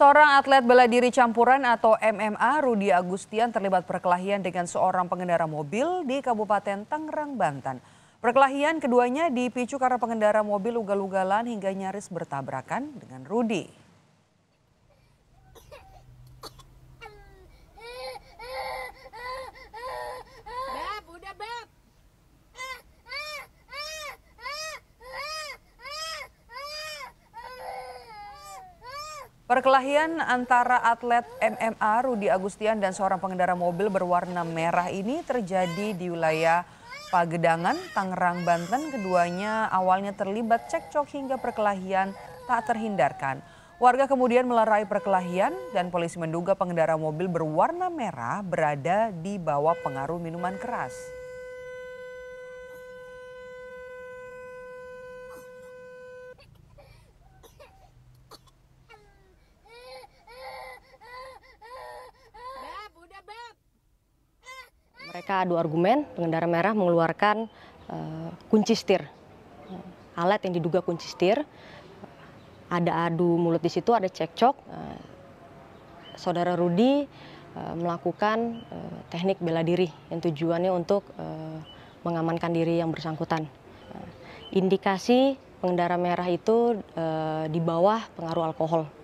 Seorang atlet bela diri campuran atau MMA, Rudi Agustian terlibat perkelahian dengan seorang pengendara mobil di Kabupaten Tangerang, Banten. Perkelahian keduanya dipicu karena pengendara mobil ugal-ugalan hingga nyaris bertabrakan dengan Rudi. Perkelahian antara atlet MMA Rudi Agustian dan seorang pengendara mobil berwarna merah ini terjadi di wilayah Pagedangan, Tangerang, Banten. Keduanya awalnya terlibat cekcok hingga perkelahian tak terhindarkan. Warga kemudian melerai perkelahian dan polisi menduga pengendara mobil berwarna merah berada di bawah pengaruh minuman keras. mereka adu argumen, pengendara merah mengeluarkan uh, kunci setir, alat yang diduga kunci setir. Ada adu mulut di situ, ada cekcok. Uh, saudara Rudi uh, melakukan uh, teknik bela diri yang tujuannya untuk uh, mengamankan diri yang bersangkutan. Uh, indikasi pengendara merah itu uh, di bawah pengaruh alkohol.